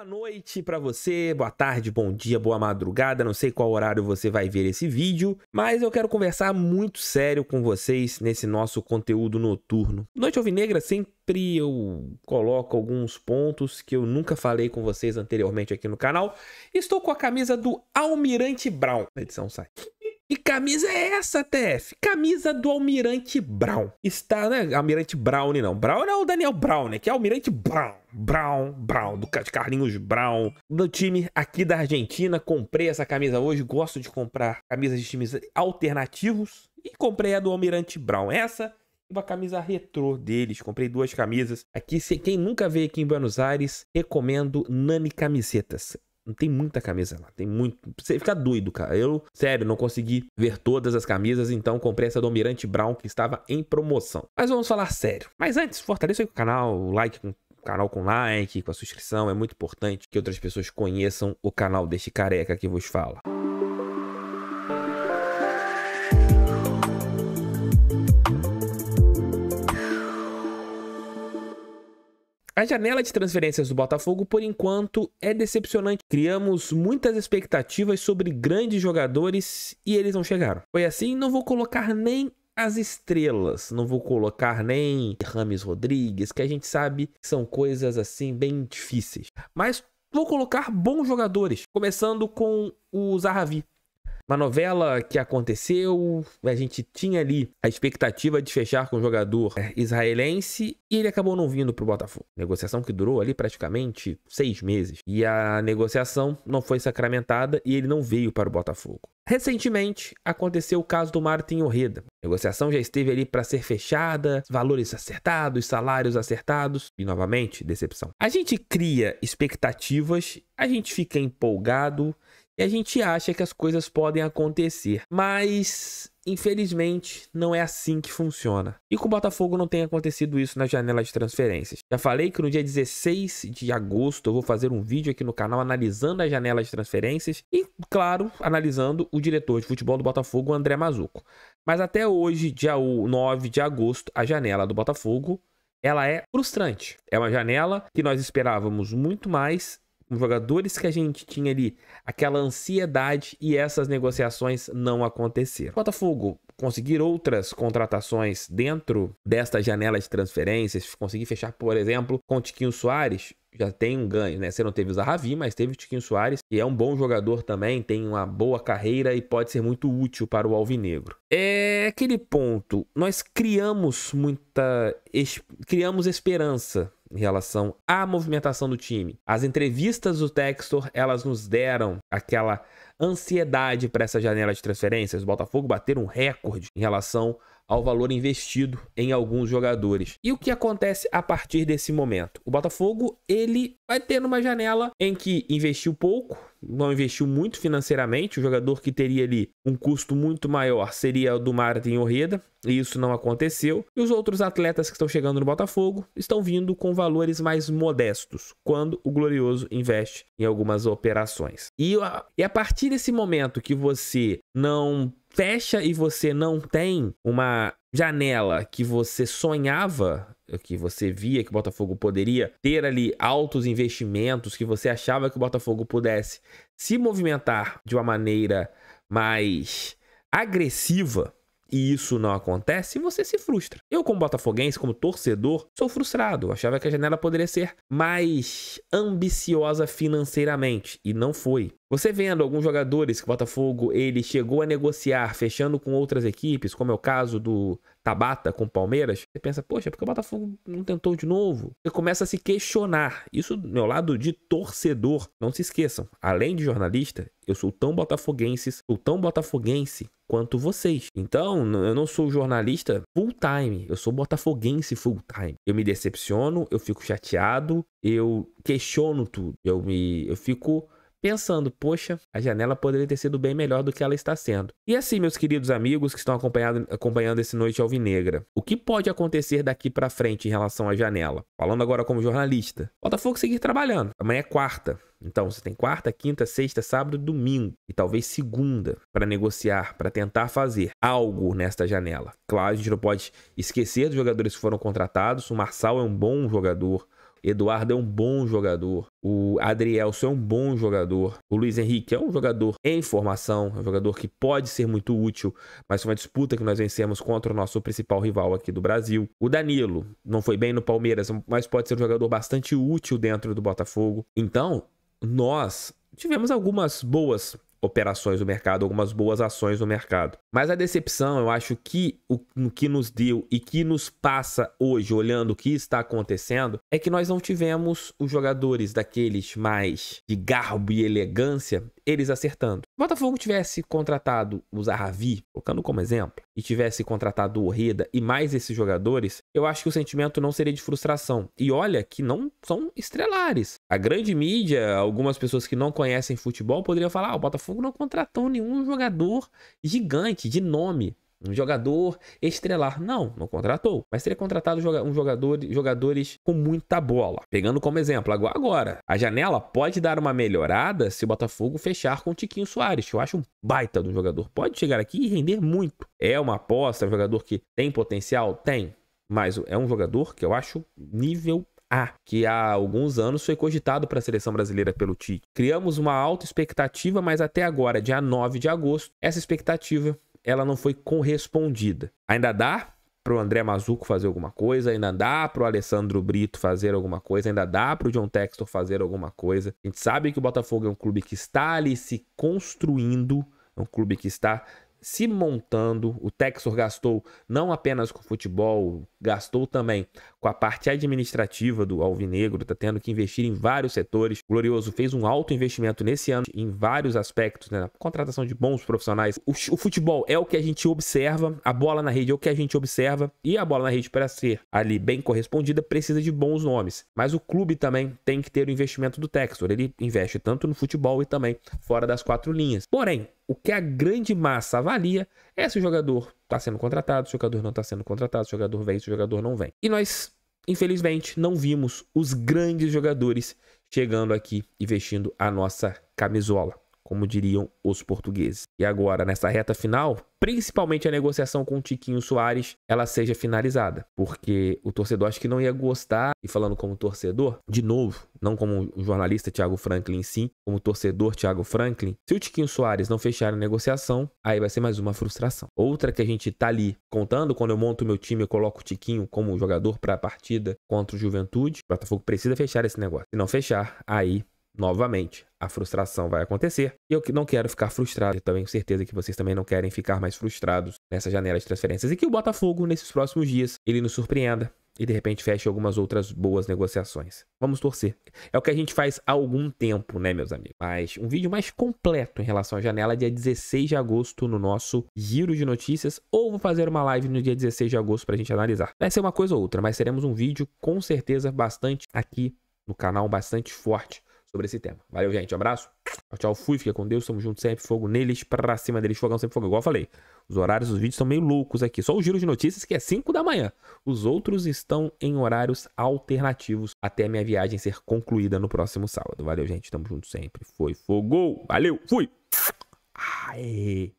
Boa noite para você, boa tarde, bom dia, boa madrugada. Não sei qual horário você vai ver esse vídeo, mas eu quero conversar muito sério com vocês nesse nosso conteúdo noturno. Noite Alvinegra sempre eu coloco alguns pontos que eu nunca falei com vocês anteriormente aqui no canal. Estou com a camisa do Almirante Brown. A edição sai. E camisa é essa, TF? Camisa do Almirante Brown. Está, né? Almirante Brown, não. Brown é o Daniel Brown, né? Que é o Almirante Brown. Brown, Brown, do Carlinhos Brown, do time aqui da Argentina. Comprei essa camisa hoje. Gosto de comprar camisas de times alternativos. E comprei a do Almirante Brown. Essa e uma camisa retrô deles. Comprei duas camisas. Aqui, se quem nunca veio aqui em Buenos Aires, recomendo Nani Camisetas. Não tem muita camisa lá, tem muito. Você fica doido, cara. Eu, sério, não consegui ver todas as camisas, então comprei essa do Almirante Brown que estava em promoção. Mas vamos falar sério. Mas antes, fortaleça o canal, o like com canal com like, com a subscrição, é muito importante que outras pessoas conheçam o canal deste careca que vos fala. A janela de transferências do Botafogo, por enquanto, é decepcionante. Criamos muitas expectativas sobre grandes jogadores e eles não chegaram. Foi assim, não vou colocar nem as estrelas, não vou colocar nem Rames Rodrigues, que a gente sabe que são coisas assim bem difíceis. Mas vou colocar bons jogadores, começando com o Zahavi uma novela que aconteceu, a gente tinha ali a expectativa de fechar com o um jogador é, israelense e ele acabou não vindo para o Botafogo. Negociação que durou ali praticamente seis meses e a negociação não foi sacramentada e ele não veio para o Botafogo. Recentemente aconteceu o caso do Martin Orreda. A negociação já esteve ali para ser fechada, valores acertados, salários acertados e novamente decepção. A gente cria expectativas, a gente fica empolgado, e a gente acha que as coisas podem acontecer. Mas Infelizmente, não é assim que funciona. E com o Botafogo não tem acontecido isso na janela de transferências. Já falei que no dia 16 de agosto eu vou fazer um vídeo aqui no canal analisando a janela de transferências e, claro, analisando o diretor de futebol do Botafogo, André Mazuco. Mas até hoje, dia 9 de agosto, a janela do Botafogo, ela é frustrante. É uma janela que nós esperávamos muito mais com jogadores que a gente tinha ali aquela ansiedade e essas negociações não aconteceram. Botafogo conseguir outras contratações dentro desta janela de transferências, conseguir fechar, por exemplo, com Tiquinho Soares, já tem um ganho, né? Você não teve o Zahavi, mas teve o Tiquinho Soares, que é um bom jogador também, tem uma boa carreira e pode ser muito útil para o Alvinegro. É aquele ponto, nós criamos muita. criamos esperança em relação à movimentação do time. As entrevistas do Textor, elas nos deram aquela ansiedade para essa janela de transferências. O Botafogo bater um recorde em relação ao valor investido em alguns jogadores. E o que acontece a partir desse momento? O Botafogo, ele vai ter numa janela em que investiu pouco, não investiu muito financeiramente. O jogador que teria ali um custo muito maior seria o do Martin Orreda, e isso não aconteceu. E os outros atletas que estão chegando no Botafogo estão vindo com valores mais modestos, quando o Glorioso investe em algumas operações. E a, e a partir desse momento que você não fecha e você não tem uma janela que você sonhava, que você via que o Botafogo poderia ter ali altos investimentos, que você achava que o Botafogo pudesse se movimentar de uma maneira mais agressiva, e isso não acontece, você se frustra. Eu, como botafoguense, como torcedor, sou frustrado. Eu achava que a janela poderia ser mais ambiciosa financeiramente e não foi. Você vendo alguns jogadores que o Botafogo ele chegou a negociar fechando com outras equipes, como é o caso do Tabata com o Palmeiras, você pensa, poxa, porque o Botafogo não tentou de novo? Você começa a se questionar. Isso do meu lado de torcedor. Não se esqueçam, além de jornalista, eu sou tão botafoguense, sou tão botafoguense quanto vocês. Então, eu não sou jornalista full time, eu sou botafoguense full time. Eu me decepciono, eu fico chateado, eu questiono tudo. Eu me eu fico pensando, poxa, a janela poderia ter sido bem melhor do que ela está sendo. E assim, meus queridos amigos que estão acompanhando, acompanhando esse Noite Alvinegra, o que pode acontecer daqui para frente em relação à janela? Falando agora como jornalista, Botafogo seguir trabalhando. Amanhã é quarta. Então, você tem quarta, quinta, sexta, sábado, domingo e talvez segunda para negociar, para tentar fazer algo nesta janela. Claro, a gente não pode esquecer dos jogadores que foram contratados. O Marçal é um bom jogador. Eduardo é um bom jogador. O Adrielson é um bom jogador. O Luiz Henrique é um jogador em formação, é um jogador que pode ser muito útil, mas foi uma disputa que nós vencemos contra o nosso principal rival aqui do Brasil. O Danilo não foi bem no Palmeiras, mas pode ser um jogador bastante útil dentro do Botafogo. Então, nós tivemos algumas boas operações no mercado, algumas boas ações no mercado. Mas a decepção, eu acho que o que nos deu e que nos passa hoje, olhando o que está acontecendo, é que nós não tivemos os jogadores daqueles mais de garbo e elegância eles acertando. Se o Botafogo tivesse contratado o Zahavi, colocando como exemplo, e tivesse contratado o Orreda e mais esses jogadores, eu acho que o sentimento não seria de frustração. E olha que não são estrelares. A grande mídia, algumas pessoas que não conhecem futebol poderiam falar: ah, o Botafogo não contratou nenhum jogador gigante de nome um jogador estrelar. Não, não contratou. Mas teria contratado um jogador, jogadores com muita bola. Pegando como exemplo, agora, a janela pode dar uma melhorada se o Botafogo fechar com o Tiquinho Soares, eu acho um baita do jogador. Pode chegar aqui e render muito. É uma aposta, é um jogador que tem potencial? Tem. Mas é um jogador que eu acho nível a, que há alguns anos foi cogitado para a seleção brasileira pelo Tite. Criamos uma alta expectativa, mas até agora, dia 9 de agosto, essa expectativa ela não foi correspondida. Ainda dá para o André Mazuco fazer alguma coisa, ainda dá para o Alessandro Brito fazer alguma coisa, ainda dá para o John Textor fazer alguma coisa. A gente sabe que o Botafogo é um clube que está ali se construindo, é um clube que está se montando. O Texor gastou não apenas com futebol, gastou também com a parte administrativa do Alvinegro, está tendo que investir em vários setores. O Glorioso fez um alto investimento nesse ano em vários aspectos, né? contratação de bons profissionais. O, o, futebol é o que a gente observa, a bola na rede é o que a gente observa, e a bola na rede, para ser ali bem correspondida, precisa de bons nomes. Mas o clube também tem que ter o investimento do Texor. Ele investe tanto no futebol e também fora das quatro linhas. Porém, o que a grande massa avalia é se o jogador está sendo contratado, se o jogador não está sendo contratado, se o jogador vem, se o jogador não vem. E nós, infelizmente, não vimos os grandes jogadores chegando aqui e vestindo a nossa camisola como diriam os portugueses. E agora, nessa reta final, principalmente a negociação com o Tiquinho Soares, ela seja finalizada, porque o torcedor acho que não ia gostar, e falando como torcedor, de novo, não como jornalista Thiago Franklin sim, como torcedor Thiago Franklin, se o Tiquinho Soares não fechar a negociação, aí vai ser mais uma frustração. Outra que a gente tá ali contando, quando eu monto o meu time, eu coloco o Tiquinho como jogador para a partida contra o Juventude, o Botafogo precisa fechar esse negócio. Se não fechar, aí Novamente, a frustração vai acontecer. E eu não quero ficar frustrado. Eu também tenho certeza que vocês também não querem ficar mais frustrados nessa janela de transferências. E que o Botafogo, nesses próximos dias, ele nos surpreenda e de repente feche algumas outras boas negociações. Vamos torcer. É o que a gente faz há algum tempo, né, meus amigos? Mas um vídeo mais completo em relação à janela dia 16 de agosto no nosso giro de notícias ou vou fazer uma live no dia 16 de agosto para a gente analisar. Vai ser uma coisa ou outra, mas teremos um vídeo com certeza bastante aqui no canal, bastante forte sobre esse tema. Valeu, gente. Um abraço. Tchau, tchau. Fui. Fica com Deus. Tamo junto sempre. Fogo neles. Pra cima deles. Fogão sempre fogo. Igual eu falei. Os horários dos vídeos estão meio loucos aqui. Só o giro de notícias que é 5 da manhã. Os outros estão em horários alternativos até minha viagem ser concluída no próximo sábado. Valeu, gente. Tamo junto sempre. Foi. Fogo. Valeu. Fui. Ai.